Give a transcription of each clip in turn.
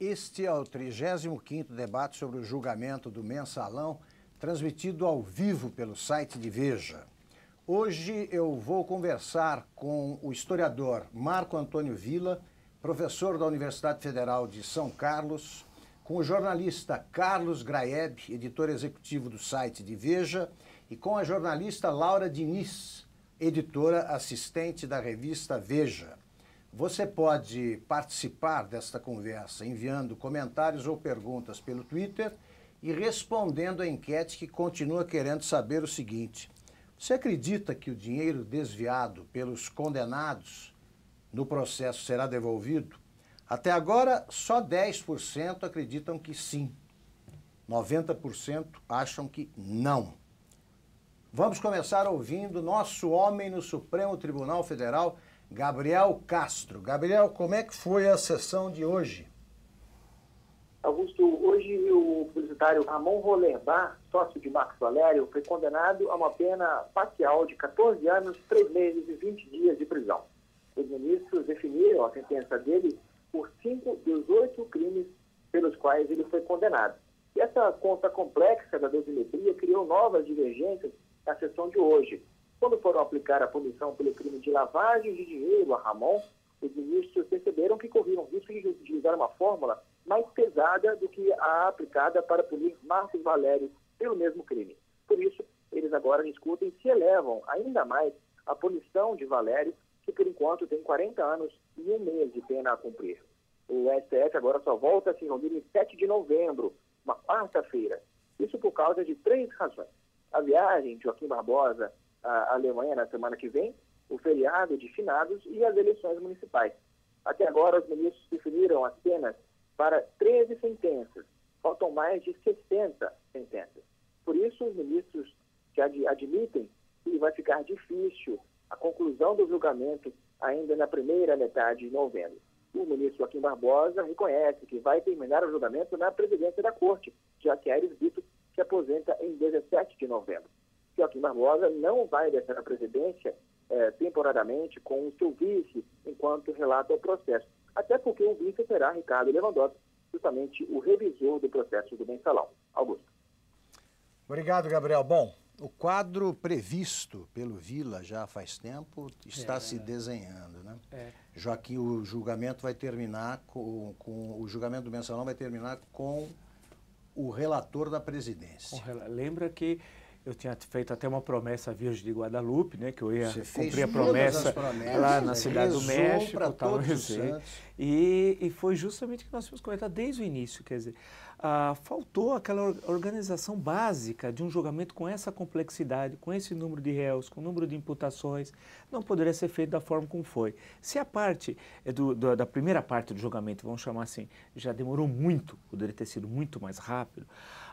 Este é o 35 debate sobre o julgamento do Mensalão, transmitido ao vivo pelo site de Veja. Hoje eu vou conversar com o historiador Marco Antônio Vila, professor da Universidade Federal de São Carlos, com o jornalista Carlos Graeb, editor executivo do site de Veja, e com a jornalista Laura Diniz, editora assistente da revista Veja. Você pode participar desta conversa enviando comentários ou perguntas pelo Twitter e respondendo a enquete que continua querendo saber o seguinte: Você acredita que o dinheiro desviado pelos condenados no processo será devolvido? Até agora, só 10% acreditam que sim. 90% acham que não. Vamos começar ouvindo nosso homem no Supremo Tribunal Federal. Gabriel Castro. Gabriel, como é que foi a sessão de hoje? Augusto, hoje o publicitário Ramon Rolerbar, sócio de Marcos Valério, foi condenado a uma pena parcial de 14 anos, 3 meses e 20 dias de prisão. Os ministros definiram a sentença dele por cinco dos oito crimes pelos quais ele foi condenado. E essa conta complexa da dosimetria criou novas divergências na sessão de hoje. Quando foram aplicar a punição pelo crime de lavagem de dinheiro a Ramon, os ministros perceberam que corriam risco de utilizar uma fórmula mais pesada do que a aplicada para punir Marcos Valério pelo mesmo crime. Por isso, eles agora discutem e se elevam ainda mais a punição de Valério, que por enquanto tem 40 anos e um mês de pena a cumprir. O STF agora só volta a se reunir em 7 de novembro, uma quarta-feira. Isso por causa de três razões. A viagem de Joaquim Barbosa a Alemanha na semana que vem, o feriado de finados e as eleições municipais. Até agora, os ministros definiram apenas para 13 sentenças. Faltam mais de 60 sentenças. Por isso, os ministros já admitem que vai ficar difícil a conclusão do julgamento ainda na primeira metade de novembro. O ministro Joaquim Barbosa reconhece que vai terminar o julgamento na presidência da corte, já que Aires Brito se aposenta em 17 de novembro. Joaquim Barbosa não vai deixar a presidência é, temporariamente com o seu vice enquanto relata o processo. Até porque o vice será Ricardo Lewandowski, justamente o revisor do processo do mensalão. Augusto. Obrigado, Gabriel. Bom, o quadro previsto pelo Vila já faz tempo está é, se desenhando, né? É. o julgamento vai terminar com, com o julgamento do mensalão vai terminar com o relator da presidência. Lembra que eu tinha feito até uma promessa à Virgem de Guadalupe, né, que eu ia Você cumprir a promessa lá na né? Cidade do México, tal, rezei. E, e foi justamente que nós fomos comentar desde o início, quer dizer, ah, faltou aquela organização básica de um julgamento com essa complexidade, com esse número de réus, com o número de imputações, não poderia ser feito da forma como foi. Se a parte eh, do, do, da primeira parte do julgamento, vamos chamar assim, já demorou muito, poderia ter sido muito mais rápido,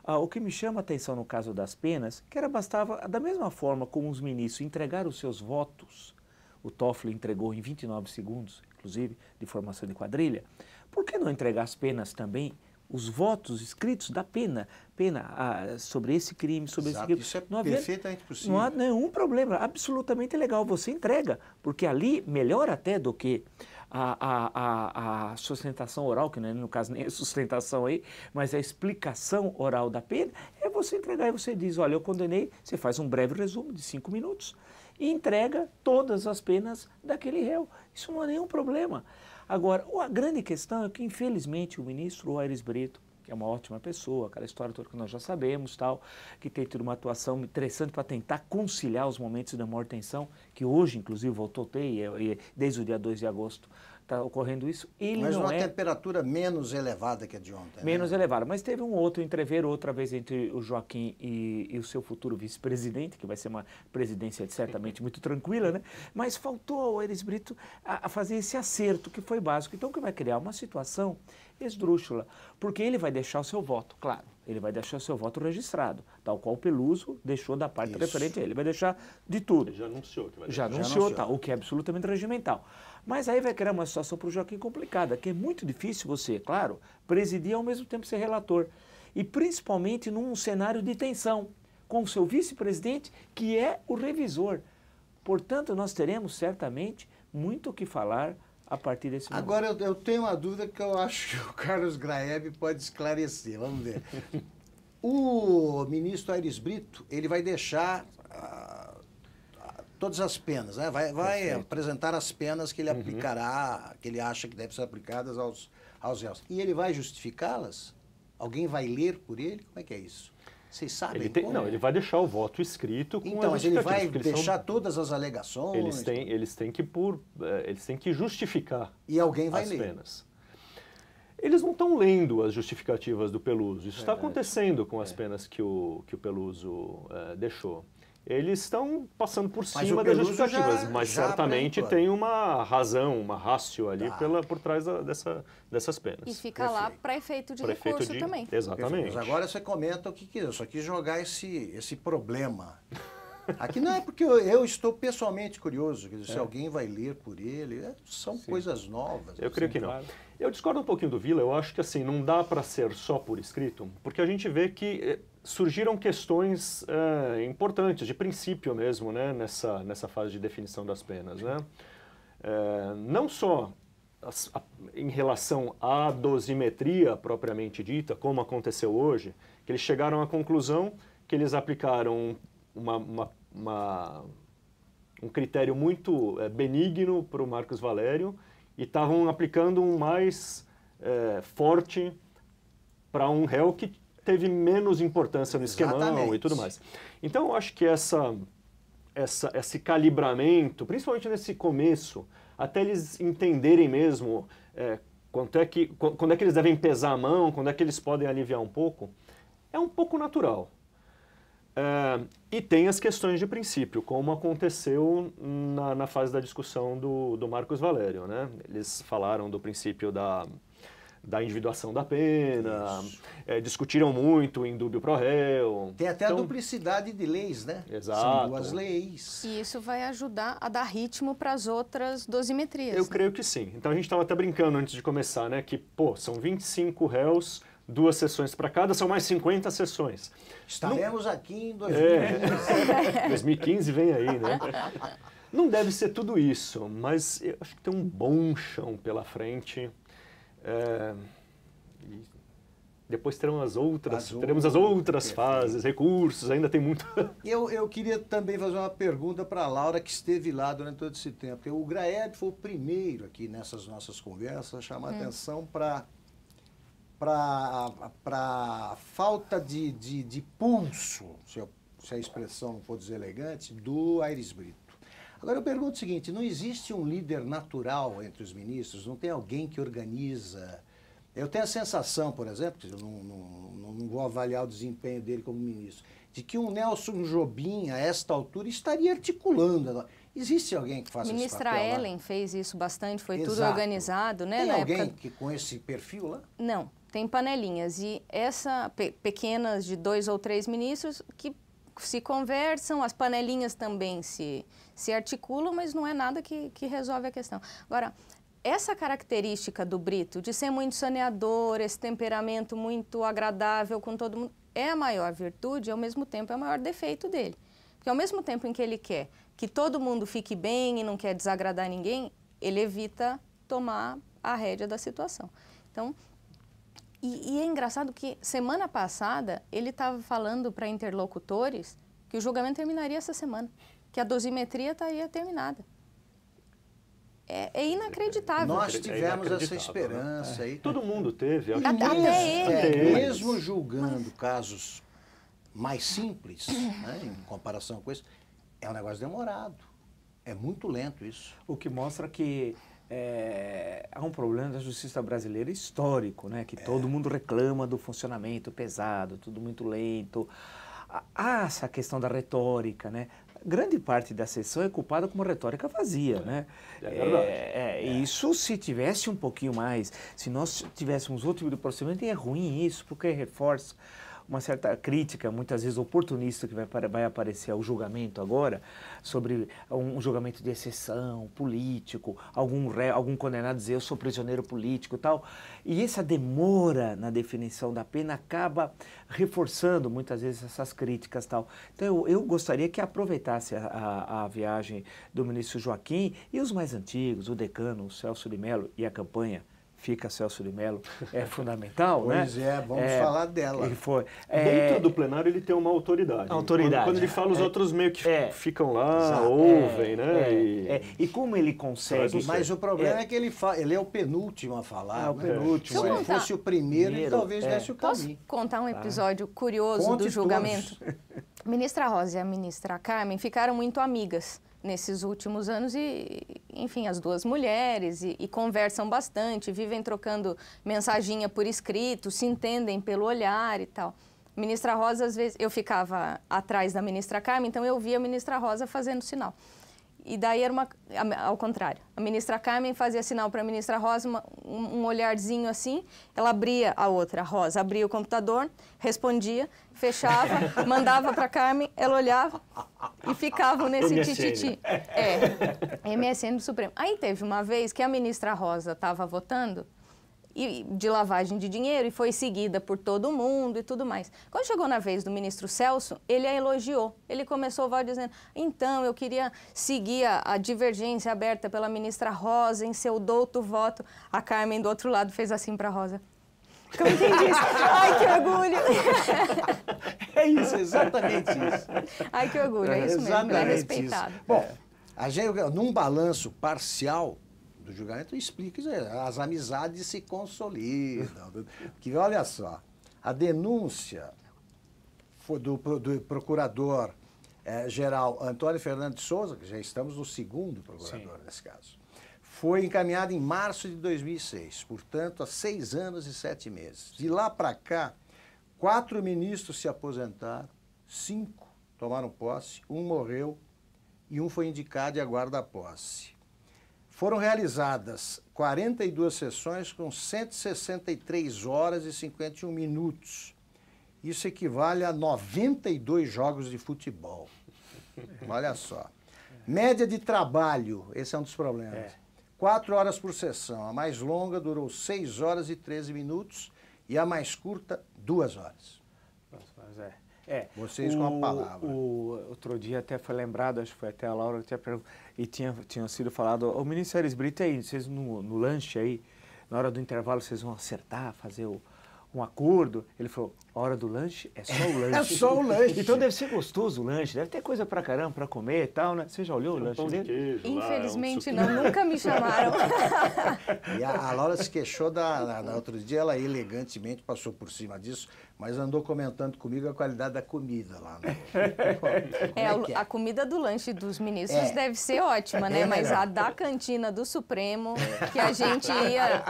ah, o que me chama a atenção no caso das penas, que era bastava, da mesma forma como os ministros entregaram os seus votos, o Toffoli entregou em 29 segundos, inclusive, de formação de quadrilha, por que não entregar as penas também os votos escritos da pena, pena ah, sobre esse crime, sobre Exato. esse crime. Isso é não havia, perfeitamente possível. Não há nenhum problema, absolutamente legal, você entrega, porque ali melhor até do que a, a, a, sustentação oral, que é, no caso nem é sustentação aí, mas a explicação oral da pena, é você entregar e você diz, olha, eu condenei, você faz um breve resumo de cinco minutos e entrega todas as penas daquele réu. Isso não é nenhum problema. Agora, a grande questão é que, infelizmente, o ministro Aires Brito que é uma ótima pessoa, aquela história toda que nós já sabemos, tal, que tem tido uma atuação interessante para tentar conciliar os momentos da maior tensão, que hoje, inclusive, voltou a ter, e, é, e, é desde o dia 2 de agosto, está ocorrendo isso. Ele mas não uma é... temperatura menos elevada que a de ontem. Né? Menos né? elevada. Mas teve um outro entrever outra vez entre o Joaquim e, e o seu futuro vice-presidente, que vai ser uma presidência certamente muito tranquila, né? Mas faltou ao Eres Brito a, a fazer esse acerto que foi básico. Então, que vai criar uma situação esdrúxula, porque ele vai deixar o seu voto, claro. Ele vai deixar o seu voto registrado, tal qual o Peluso deixou da parte Isso. referente a ele. Vai deixar de tudo. Ele já anunciou que vai deixar. Já anunciou, já anunciou. Tá, o que é absolutamente regimental. Mas aí vai criar uma situação para o Joaquim complicada, que é muito difícil você, claro, presidir e ao mesmo tempo ser relator. E principalmente num cenário de tensão, com o seu vice-presidente, que é o revisor. Portanto, nós teremos certamente muito o que falar a partir desse momento. Agora, eu, eu tenho uma dúvida que eu acho que o Carlos Graeb pode esclarecer. Vamos ver. o ministro Aires Brito, ele vai deixar todas as penas, né? Vai, vai apresentar as penas que ele uhum. aplicará, que ele acha que devem ser aplicadas aos, aos réus. E ele vai justificá-las? Alguém vai ler por ele? Como é que é isso? Vocês sabem? Ele tem, não, é? ele vai deixar o voto escrito com Então, mas ele vai deixar são, todas as alegações? Eles têm, eles têm que por, eh, eles têm que justificar. E alguém vai as ler. penas. Eles não estão lendo as justificativas do Peluso. Isso está é, acontecendo com as é. penas que o, que o Peluso é, eh, deixou eles estão passando por cima das justificativas, já, mas já certamente tem uma razão, uma rácio ali tá. pela, por trás da, dessa, dessas penas. E fica Perfeito. lá para efeito de Prefeito recurso de... também. Exatamente. Mas agora você comenta o que quiser, só que jogar esse, esse problema. Aqui não é porque eu, eu estou pessoalmente curioso, dizer, é. se alguém vai ler por ele, é, são Sim. coisas novas. Eu assim, creio que não. Claro. Eu discordo um pouquinho do Vila, eu acho que assim, não dá para ser só por escrito, porque a gente vê que eh, surgiram questões uh, importantes, de princípio mesmo, né, nessa, nessa fase de definição das penas. Né? Uh, não só as, a, em relação à dosimetria propriamente dita, como aconteceu hoje, que eles chegaram à conclusão que eles aplicaram uma, uma, uma, um critério muito é, benigno para o Marcos Valério e estavam aplicando um mais é, forte para um réu que teve menos importância no esquemão e tudo mais. Então, eu acho que essa, essa, esse calibramento, principalmente nesse começo, até eles entenderem mesmo é, quanto é que, quando é que eles devem pesar a mão, quando é que eles podem aliviar um pouco, é um pouco natural. É, e tem as questões de princípio, como aconteceu na, na fase da discussão do, do Marcos Valério. Né? Eles falaram do princípio da da individuação da pena, é, discutiram muito em dúbio pro réu. Tem até então, a duplicidade de leis, né? Exato. São duas leis. E isso vai ajudar a dar ritmo para as outras dosimetrias. Eu né? creio que sim. Então a gente estava até brincando antes de começar, né? Que, pô, são 25 réus, duas sessões para cada, são mais 50 sessões. Estaremos Não... aqui em 2015. É. 2015 vem aí, né? Não deve ser tudo isso, mas eu acho que tem um bom chão pela frente é, depois teremos as outras, as teremos outras, as outras fases, recursos, ainda tem muito. Eu, eu queria também fazer uma pergunta para a Laura, que esteve lá durante todo esse tempo. Porque o Graed foi o primeiro aqui nessas nossas conversas a chamar é. atenção para a falta de, de, de pulso, se, eu, se a expressão não for deselegante, do Aires Brito. Agora eu pergunto o seguinte: não existe um líder natural entre os ministros? Não tem alguém que organiza? Eu tenho a sensação, por exemplo, que eu não, não, não vou avaliar o desempenho dele como ministro, de que um Nelson Jobim, a esta altura, estaria articulando. Existe alguém que faça Ministra esse papel, Ellen lá? fez isso bastante, foi Exato. tudo organizado, né? Tem alguém época... que com esse perfil lá? Não, tem panelinhas e essa pe pequenas de dois ou três ministros que se conversam, as panelinhas também se, se articulam, mas não é nada que, que resolve a questão. Agora, essa característica do Brito, de ser muito saneador, esse temperamento muito agradável com todo mundo, é a maior virtude e, ao mesmo tempo, é o maior defeito dele. Porque, ao mesmo tempo em que ele quer que todo mundo fique bem e não quer desagradar ninguém, ele evita tomar a rédea da situação. Então, e, e é engraçado que semana passada ele estava falando para interlocutores que o julgamento terminaria essa semana, que a dosimetria estaria terminada. É, é, inacreditável. Nós é tivemos né? é essa esperança né? aí. Todo mundo teve. Até, mesmo, até ele. mesmo julgando casos mais simples, né, em comparação com isso, é um negócio demorado. É muito lento isso. O que mostra que é, há um problema da justiça brasileira histórico, né? que é. todo mundo reclama do funcionamento pesado, tudo muito lento. Há essa questão da retórica, né? Grande parte da sessão é culpada como retórica vazia, né? é. né? É, Isso se tivesse um pouquinho mais, se nós tivéssemos outro tipo de procedimento, é ruim isso, porque reforça uma certa crítica, muitas vezes oportunista, que vai, vai aparecer ao julgamento agora, sobre um julgamento de exceção, político, algum, ré, algum condenado dizer eu sou prisioneiro político e tal. E essa demora na definição da pena acaba reforçando muitas vezes essas críticas tal. Então eu, eu gostaria que aproveitasse a, a, a viagem do ministro Joaquim e os mais antigos, o decano, o Celso de Mello e a campanha fica Celso de Mello é fundamental, né? pois né? é, vamos é, falar dela. Ele foi. É, Dentro do plenário ele tem uma autoridade. Autoridade. Quando, quando ele fala, os é, outros meio que é, ficam lá, exato. É, ouvem, né? É, e, e, como ele consegue. Mas o problema é, que ele, ele é o penúltimo a falar. É o né? penúltimo. Se ele fosse o primeiro, ele talvez desse o caminho. Posso contar um tá. episódio tá. curioso Conte do julgamento? ministra Rosa e a ministra Carmen ficaram muito amigas nesses últimos anos e, enfim, as duas mulheres e, e, conversam bastante, vivem trocando mensaginha por escrito, se entendem pelo olhar e tal. Ministra Rosa, às vezes, eu ficava atrás da ministra Carmen, então eu via a ministra Rosa fazendo sinal. E daí era uma, ao contrário. A ministra Carmen fazia sinal para a ministra Rosa, uma, um olharzinho assim, ela abria a outra, a Rosa, abria o computador, respondia, fechava, mandava para Carmen, ela olhava e ficavam nesse tititi. Né? É, MSN do Supremo. Aí teve uma vez que a ministra Rosa estava votando e, de lavagem de dinheiro e foi seguida por todo mundo e tudo mais. Quando chegou na vez do ministro Celso, ele a elogiou. Ele começou o voto dizendo: então, eu queria seguir a, a divergência aberta pela ministra Rosa em seu douto voto. A Carmen, do outro lado, fez assim para Rosa. Como quem diz, é ai que orgulho. É isso, exatamente isso. Ai que orgulho, é isso mesmo, é respeitado. Isso. Bom, a gente, num balanço parcial, do julgamento explica isso aí. As amizades se consolidam. Porque, olha só, a denúncia foi do, do procurador eh, geral Antônio Fernandes Souza, que já estamos no segundo procurador Sim. nesse caso, foi encaminhada em março de 2006, portanto, há seis anos e sete meses. De lá para cá, quatro ministros se aposentaram, cinco tomaram posse, um morreu e um foi indicado e aguarda a posse. Foram realizadas 42 sessões com 163 horas e 51 minutos. Isso equivale a 92 jogos de futebol. Olha só. Média de trabalho, esse é um dos problemas. É. Quatro horas por sessão. A mais longa durou 6 horas e 13 minutos e a mais curta, 2 horas. Nossa, mas é. É, Vocês o, com a palavra. O, outro dia até foi lembrado, acho que foi até a Laura que tinha perguntado, e tinha, tinha sido falado, o ministro Eris Brito, aí, vocês no, no lanche aí, na hora do intervalo vocês vão acertar, fazer o, um acordo. Ele falou, a hora do lanche é só o lanche. É só o lanche. Então deve ser gostoso o lanche, deve ter coisa pra caramba pra comer e tal, né? Você já olhou o lanche dele? Queijo, é Infelizmente lá, um não, nunca me chamaram. e a, a Laura se queixou da, outro dia, ela elegantemente passou por cima disso, mas andou comentando comigo a qualidade da comida lá. No... é, é, é, a comida do lanche dos ministros é. deve ser ótima, né? É mas a da cantina do Supremo, é. que a gente ia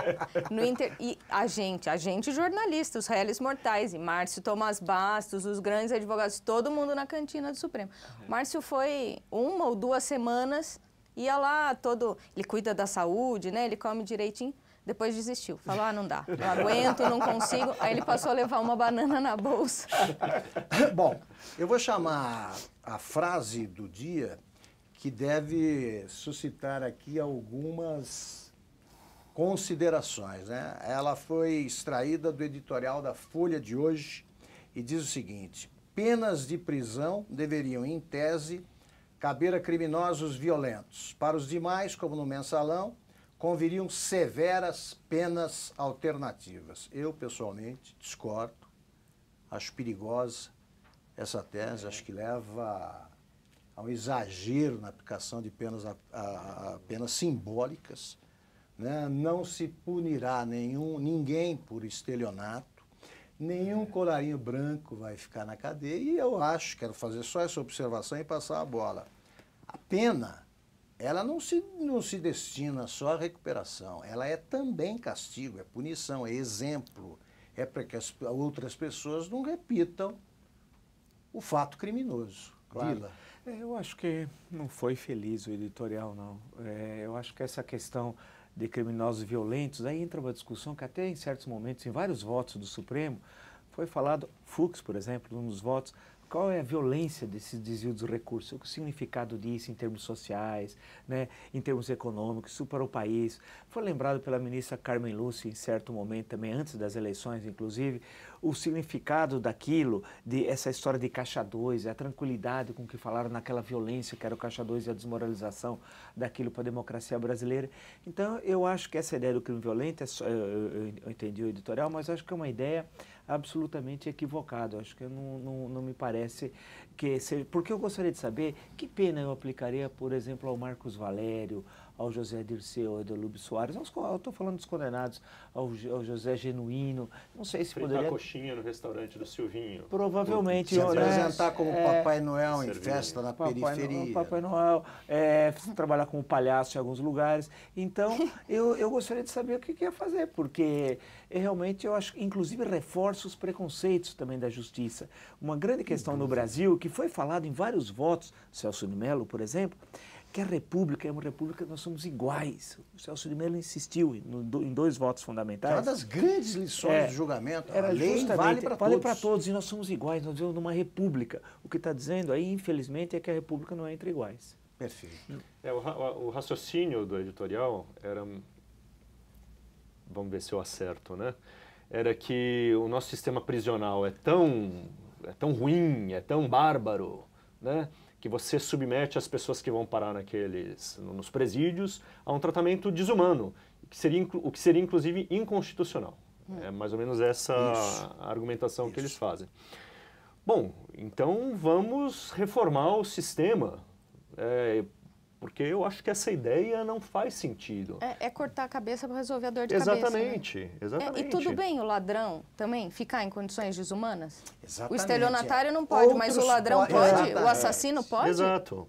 no inter... e a gente, a gente jornalista, os réis mortais, e Márcio Tomás Bastos, os grandes advogados, todo mundo na cantina do Supremo. Uhum. Márcio foi uma ou duas semanas, ia lá todo, ele cuida da saúde, né? Ele come direitinho. Depois desistiu. Falou, ah, não dá. Não aguento, não consigo. Aí ele passou a levar uma banana na bolsa. Bom, eu vou chamar a frase do dia que deve suscitar aqui algumas considerações. Né? Ela foi extraída do editorial da Folha de hoje e diz o seguinte: penas de prisão deveriam, em tese, caber a criminosos violentos. Para os demais, como no mensalão, conviriam severas penas alternativas. Eu, pessoalmente, discordo, acho perigosa essa tese, acho que leva a um exagero na aplicação de penas, a, a, a penas simbólicas. Né? Não se punirá nenhum, ninguém por estelionato, nenhum colarinho branco vai ficar na cadeia, e eu acho, quero fazer só essa observação e passar a bola. A pena ela não se, não se destina só à recuperação, ela é também castigo, é punição, é exemplo, é para que as outras pessoas não repitam o fato criminoso. Claro. Vila. É, eu acho que não foi feliz o editorial, não. É, eu acho que essa questão de criminosos violentos, aí entra uma discussão que até em certos momentos, em vários votos do Supremo, foi falado, Fux, por exemplo, um dos votos, qual é a violência desse desvio dos recursos? O significado disso em termos sociais, né, em termos econômicos, isso para o país? Foi lembrado pela ministra Carmen Lúcia em certo momento, também antes das eleições, inclusive, o significado daquilo, de essa história de Caixa 2, a tranquilidade com que falaram naquela violência que era o Caixa 2 e a desmoralização daquilo para a democracia brasileira. Então, eu acho que essa ideia do crime violento, é só, eu, eu, eu entendi o editorial, mas acho que é uma ideia absolutamente equivocado. Acho que não, não, não me parece que porque eu gostaria de saber que pena eu aplicaria, por exemplo, ao Marcos Valério, ao José Dirceu, ao Edelube Soares, aos, eu estou falando dos condenados, ao, ao, José Genuíno, não sei se Fritar poderia... coxinha no restaurante do Silvinho. Provavelmente. Se apresentar como é, Papai Noel em festa na Papai periferia. Noel, Papai Noel, é, trabalhar como palhaço em alguns lugares. Então, eu, eu gostaria de saber o que, que ia fazer, porque eh, realmente eu acho, inclusive reforça os preconceitos também da justiça. Uma grande questão no Brasil que que foi falado em vários votos, Celso de Mello, por exemplo, que a República é uma República que nós somos iguais. O Celso de Mello insistiu em dois votos fundamentais. Uma das grandes lições é, do julgamento, era a lei vale para vale todos. todos. e nós somos iguais, nós vivemos numa República. O que está dizendo aí, infelizmente, é que a República não é entre iguais. Perfeito. Hum. É, o, o, o raciocínio do editorial era, vamos ver se eu acerto, né? Era que o nosso sistema prisional é tão é tão ruim, é tão bárbaro, né? que você submete as pessoas que vão parar naqueles nos presídios a um tratamento desumano, que seria, o que seria inclusive inconstitucional. Hum. É mais ou menos essa Isso. argumentação Isso. que eles fazem. Bom, então vamos reformar o sistema é, porque eu acho que essa ideia não faz sentido. É, é cortar a cabeça para resolver a dor de exatamente, cabeça. Né? Exatamente, é, E tudo bem o ladrão também ficar em condições desumanas? Exatamente. O estelionatário é. não pode, Outros mas o ladrão po pode? Exatamente. O assassino pode? Exato.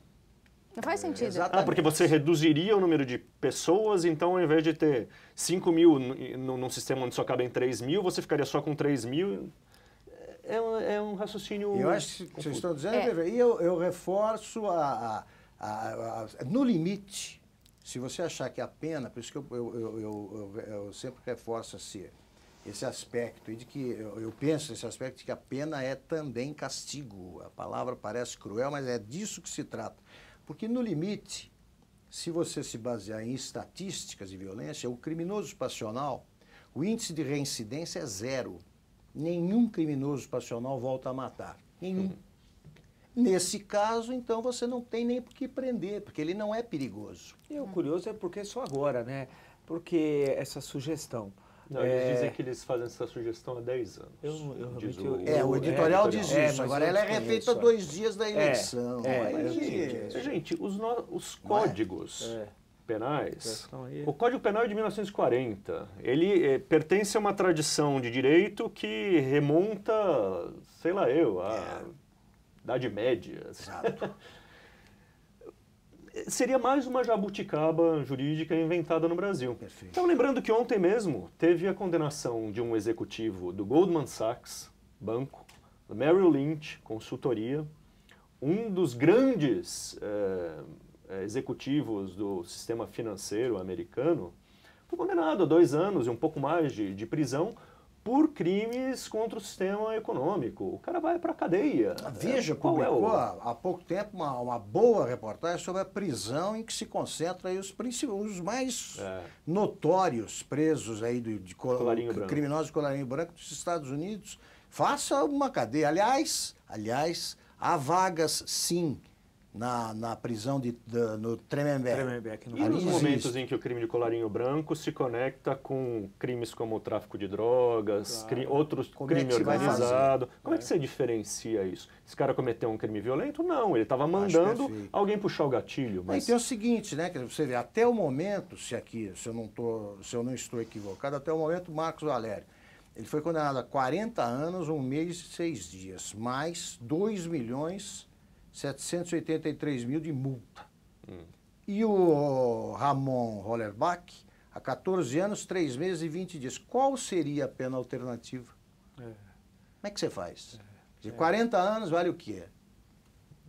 Não faz sentido. Ah, porque você reduziria o número de pessoas, então ao invés de ter 5 mil num sistema onde só cabem 3 mil, você ficaria só com 3 mil. É, é um, é um raciocínio... Eu acho que vocês estão dizendo... É. E eu, eu reforço a, a a, a, no limite, se você achar que é a pena, por isso que eu, eu, eu, eu sempre reforço esse, esse aspecto, e de que eu, penso nesse aspecto de que a pena é também castigo. A palavra parece cruel, mas é disso que se trata. Porque no limite, se você se basear em estatísticas de violência, o criminoso passional, o índice de reincidência é zero. Nenhum criminoso passional volta a matar. Nenhum. Nesse caso, então, você não tem nem por que prender, porque ele não é perigoso. E o curioso é porque é só agora, né? Porque essa sugestão. Não, eles é... dizem que eles fazem essa sugestão há 10 anos. Eu, eu, diz o... É, o editorial é, diz é, isso. Agora ela é refeita é. dois dias da é, eleição. Mas, gente, os, os códigos penais. O Código Penal é de 1940. Ele é, pertence a uma tradição de direito que remonta, sei lá eu, a. Idade Média. Exato. Seria mais uma jabuticaba jurídica inventada no Brasil. Perfeito. Então, lembrando que ontem mesmo teve a condenação de um executivo do Goldman Sachs, banco, da Merrill Lynch, consultoria, um dos grandes eh, eh, executivos do sistema financeiro americano, foi condenado a dois anos e um pouco mais de, de prisão por crimes contra o sistema econômico. O cara vai para a cadeia. Veja, é, publicou é o... há pouco tempo uma, uma, boa reportagem sobre a prisão em que se concentra os, os mais é. notórios presos aí do, de criminosos de colarinho branco dos Estados Unidos. Faça uma cadeia. Aliás, aliás, há vagas sim na, na prisão de, de no Tremembé. Tremembé aqui no e nos momentos em que o crime de colarinho branco se conecta com crimes como o tráfico de drogas, claro. cri, outros como é crime é organizado. Como é. é. que você diferencia isso? Esse cara cometeu um crime violento? Não, ele estava mandando alguém puxar o gatilho. Mas... Então é o seguinte, né? Que você vê, até o momento, se aqui, se eu não, tô, se eu não estou equivocado, até o momento, Marcos Valério. Ele foi condenado a 40 anos, um mês e seis dias, mais 2 milhões 783 mil de multa. Hum. E o Ramon Hollerbach, há 14 anos, 3 meses e 20 dias. Qual seria a pena alternativa? É. Como é que você faz? É. De 40 anos vale o quê?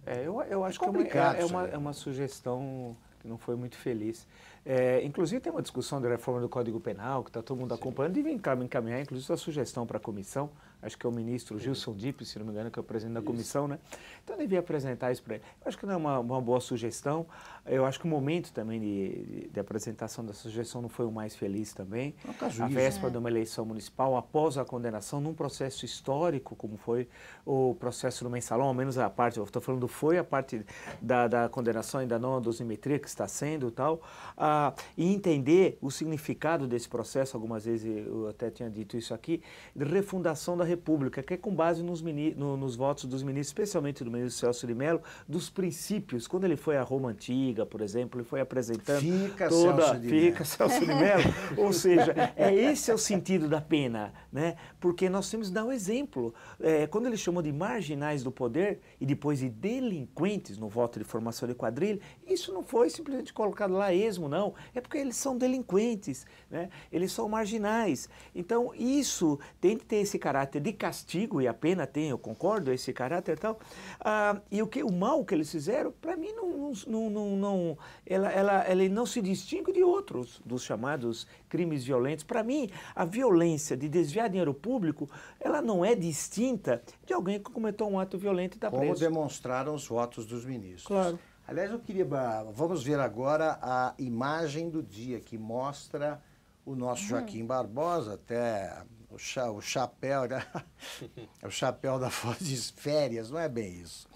É, eu, eu é acho é complicado que é uma, é, é uma, é uma sugestão que não foi muito feliz. É, inclusive, tem uma discussão da reforma do Código Penal, que está todo mundo Sim. acompanhando, e vem encaminhar, inclusive, a sugestão para a comissão acho que é o ministro Gilson Dipp, se não me engano, que é o presidente da isso. comissão, né? Então eu devia apresentar isso para ele. Eu acho que não é uma, uma, boa sugestão. Eu acho que o momento também de, de, apresentação da sugestão não foi o mais feliz também. Tá juiz, a véspera é. de uma eleição municipal, após a condenação, num processo histórico, como foi o processo do mensalão, ao menos a parte, eu estou falando foi, a parte da, da condenação ainda não, a dosimetria que está sendo tal, ah, e entender o significado desse processo, algumas vezes eu até tinha dito isso aqui, de refundação da República, que é com base nos, no, nos votos dos ministros, especialmente do ministro Celso de Mello, dos princípios. Quando ele foi à Roma Antiga, por exemplo, ele foi apresentando fica toda... Celso de fica Celso de Mello. Ou seja, é esse é o sentido da pena, né? porque nós temos que dar o um exemplo. É, quando ele chamou de marginais do poder e depois de delinquentes no voto de formação de quadrilha, isso não foi simplesmente colocado lá esmo, não. É porque eles são delinquentes, né? eles são marginais. Então, isso tem que ter esse caráter de castigo e a pena tem, eu concordo, esse caráter e tal. Ah, e o que o mal que eles fizeram, para mim, não, não, não, não, ela, ela, ela não se distingue de outros, dos chamados crimes violentos. Para mim, a violência de desviar dinheiro público, ela não é distinta de alguém que cometeu um ato violento e está preso. Como demonstraram os votos dos ministros. Claro. Aliás, eu queria. Ah, vamos ver agora a imagem do dia que mostra o nosso uhum. Joaquim Barbosa, até o, cha, o chapéu, né? o chapéu da foto de férias, não é bem isso.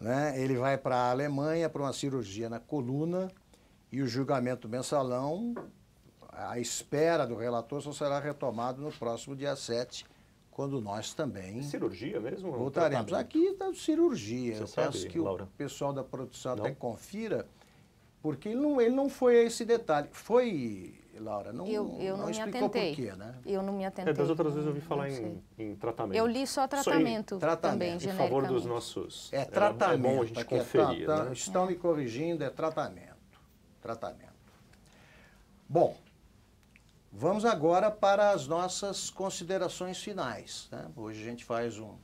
Né? Ele vai para a Alemanha para uma cirurgia na coluna e o julgamento mensalão, a espera do relator, só será retomado no próximo dia 7 quando nós também. É cirurgia mesmo? Voltaremos. Aqui está cirurgia. Você Eu sabe, peço que Laura? o pessoal da produção não? até confira, porque ele não, ele não foi a esse detalhe. Foi Laura? Não, eu, eu não, não me atentei. né? Eu não me atentei. É, das outras vezes eu ouvi falar em, em, tratamento. Eu li só tratamento, só em, tratamento. também, Em favor dos nossos... É tratamento. É, é bom a gente conferir, é tra, tá, né? Estão me corrigindo, é tratamento. Tratamento. Bom, vamos agora para as nossas considerações finais. Né? Hoje a gente faz um,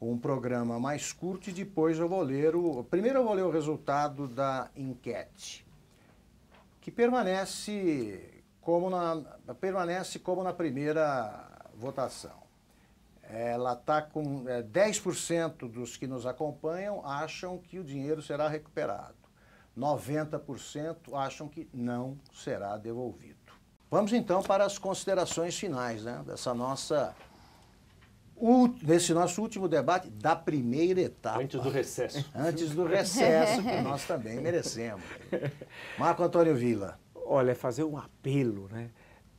um programa mais curto e depois eu vou ler o... Primeiro eu vou ler o resultado da enquete que permanece como na, permanece como na primeira votação. Ela está com 10% é, dos que nos acompanham acham que o dinheiro será recuperado. 90% acham que não será devolvido. Vamos então para as considerações finais né, dessa nossa nesse nosso último debate da primeira etapa. Antes do recesso. Antes do recesso, que nós também merecemos. Marco Antônio Vila. Olha, é fazer um apelo, né?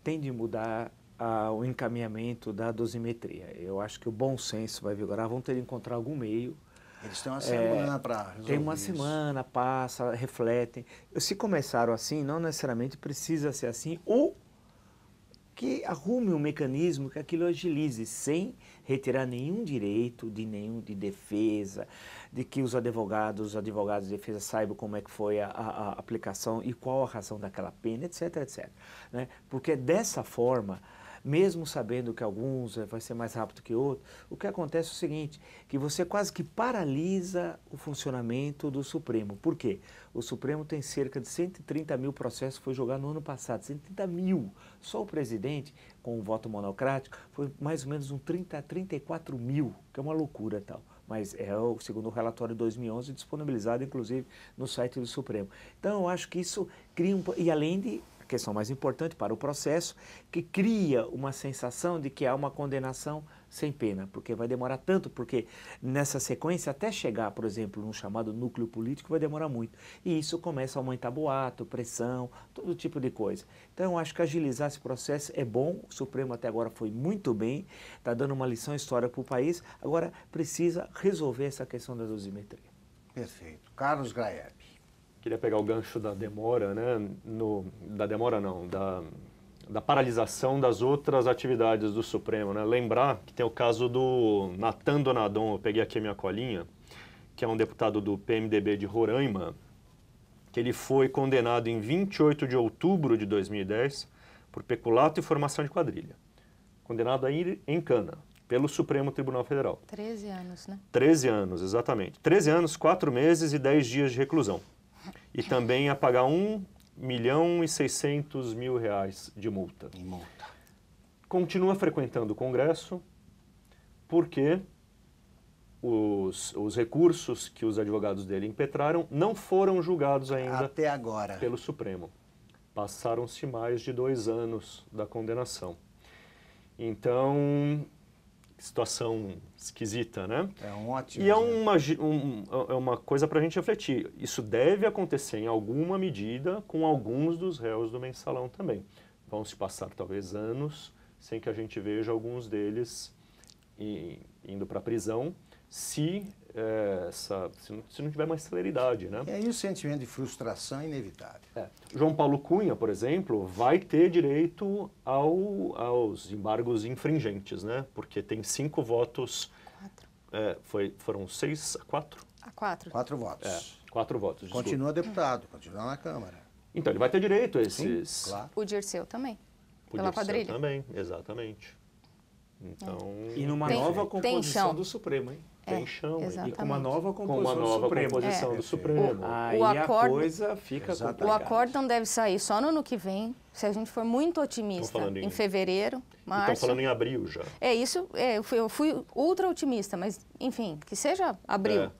Tem de mudar ah, o encaminhamento da dosimetria. Eu acho que o bom senso vai vigorar, vão ter de encontrar algum meio. Eles têm uma semana é, para resolver. Tem uma isso. semana, passa, refletem. Se começaram assim, não necessariamente precisa ser assim, ou que arrume um mecanismo que aquilo agilize, sem retirar nenhum direito de nenhum de defesa, de que os advogados, os advogados de defesa saibam como é que foi a, a aplicação e qual a razão daquela pena, etc, etc. Né? Porque dessa forma mesmo sabendo que alguns eh, vai ser mais rápido que outro, o que acontece é o seguinte, que você quase que paralisa o funcionamento do Supremo. Por quê? O Supremo tem cerca de 130 mil processos, foi jogado no ano passado, 130 mil. Só o presidente, com o voto monocrático, foi mais ou menos um 30 34 mil, que é uma loucura tal mas é o segundo relatório de 2011 disponibilizado inclusive no site do Supremo. Então eu acho que isso cria um e além de questão mais importante para o processo, que cria uma sensação de que há uma condenação sem pena, porque vai demorar tanto, porque nessa sequência, até chegar, por exemplo, num chamado núcleo político, vai demorar muito. E isso começa a aumentar boato, pressão, todo tipo de coisa. Então, eu acho que agilizar esse processo é bom, o Supremo até agora foi muito bem, está dando uma lição histórica para o país, agora precisa resolver essa questão da dosimetria. Perfeito. Carlos Graet queria pegar o gancho da demora, né? No, da demora não, da, da paralisação das outras atividades do Supremo, né? Lembrar que tem o caso do Natan Donadon, eu peguei aqui a minha colinha, que é um deputado do PMDB de Roraima, que ele foi condenado em 28 de outubro de 2010 por peculato e formação de quadrilha. Condenado a ir em cana pelo Supremo Tribunal Federal. 13 anos, né? 13 anos, exatamente. 13 anos, 4 meses e 10 dias de reclusão e também a pagar 1 milhão e 600 mil reais de multa. Em multa. Continua frequentando o Congresso, porque os, os, recursos que os advogados dele impetraram não foram julgados ainda até agora pelo Supremo. Passaram-se mais de dois anos da condenação. Então, situação esquisita, né? É um ótimo. E é uma, um, é uma coisa para a gente refletir. Isso deve acontecer em alguma medida com alguns dos réus do mensalão também. Vão se passar talvez anos sem que a gente veja alguns deles indo para a prisão se, é, essa, se, não, se, não, tiver mais celeridade. Né? E é aí o sentimento de frustração é inevitável. É. João Paulo Cunha, por exemplo, vai ter direito ao, aos embargos infringentes, né? porque tem cinco votos. Quatro. É, foi, foram seis a quatro? A quatro. Quatro votos. É, quatro votos. Desculpa. Continua deputado, continua na Câmara. Então ele vai ter direito a esses. Sim, claro. O Dirceu também. O pela Dirceu quadrilha. Também, exatamente. Então. E numa tem, nova composição do Supremo, hein? é, chão. Exatamente. E com uma nova composição, com uma nova Supremo. composição é. do é. Supremo. O, Aí o acordo, a coisa fica complicada. O acórdão deve sair só no ano que vem, se a gente for muito otimista, em, em, fevereiro, março... Estão falando em abril já. É isso, é, eu, fui, eu, fui, ultra otimista, mas enfim, que seja abril. É.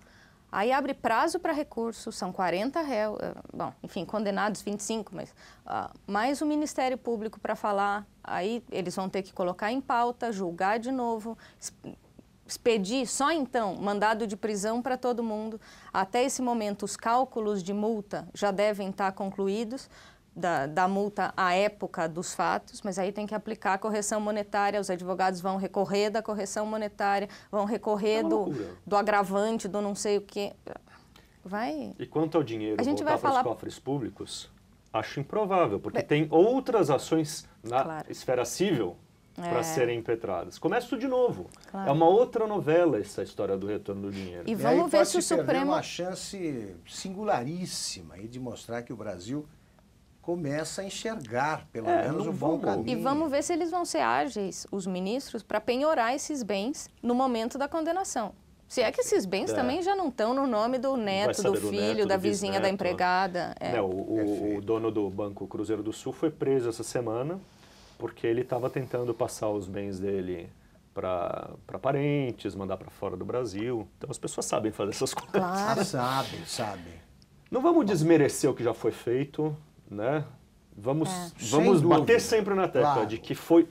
Aí abre prazo para recurso, são 40 réus, eh, bom, enfim, condenados 25, mas uh, mais o Ministério Público para falar, aí eles vão ter que colocar em pauta, julgar de novo, expedir só então mandado de prisão para todo mundo. Até esse momento, os cálculos de multa já devem estar tá concluídos. Da, da, multa à época dos fatos, mas aí tem que aplicar a correção monetária. Os advogados vão recorrer da correção monetária, vão recorrer é do, do agravante, do não sei o que. Vai. E quanto ao dinheiro a gente vai falar... para os cofres públicos, acho improvável, porque Be... tem outras ações na claro. esfera civil é. para serem impetradas. Começa tudo de novo. Claro. É uma outra novela essa história do retorno do dinheiro. E vamos e aí ver se o Supremo uma chance singularíssima aí de mostrar que o Brasil começa a enxergar, pelo é, menos, um bom caminho. E vamos ver se eles vão ser ágeis, os ministros, para penhorar esses bens no momento da condenação. Se é que esses bens é. também já não estão no nome do neto, do filho, do neto, da vizinha, bisneto. da empregada. É. Não, né, o, o, o dono do Banco Cruzeiro do Sul foi preso essa semana porque ele estava tentando passar os bens dele para parentes, mandar para fora do Brasil. Então as pessoas sabem fazer essas coisas. Claro, sabem, ah, sabem. Não vamos desmerecer o que já foi feito, né? Vamos, é. vamos bater sempre na tecla claro. de que foi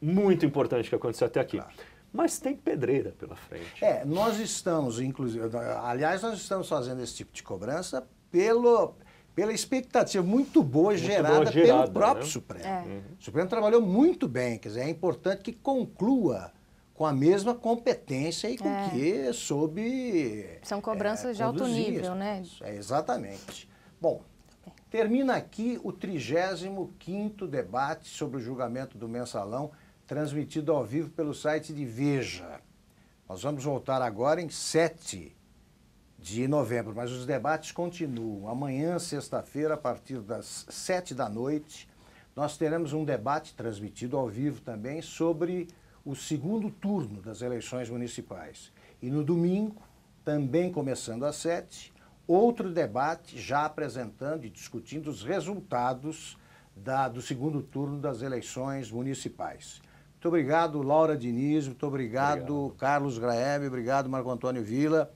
muito importante o que aconteceu até aqui. Claro. Mas tem pedreira pela frente. É, nós estamos, inclusive, aliás, nós estamos fazendo esse tipo de cobrança pelo, pela expectativa muito boa, muito gerada, boa gerada, pelo né? próprio né? Supremo. É. Uhum. O Supremo trabalhou muito bem, quer dizer, é importante que conclua com a mesma competência e com é. que soube. São é, cobranças é, de alto nível, né? É, exatamente. Bom, termina aqui o 35 debate sobre o julgamento do mensalão, transmitido ao vivo pelo site de Veja. Nós vamos voltar agora em 7 de novembro, mas os debates continuam. Amanhã, sexta-feira, a partir das sete da noite, nós teremos um debate transmitido ao vivo também sobre o segundo turno das eleições municipais. E no domingo, também começando às sete, outro debate já apresentando e discutindo os resultados da, do segundo turno das eleições municipais. Muito obrigado, Laura Diniz, muito obrigado, obrigado. Carlos Graeme, obrigado, Marco Antônio Vila.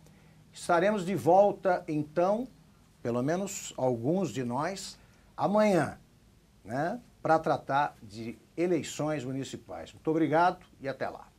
Estaremos de volta, então, pelo menos alguns de nós, amanhã, né, para tratar de eleições municipais. Muito obrigado e até lá.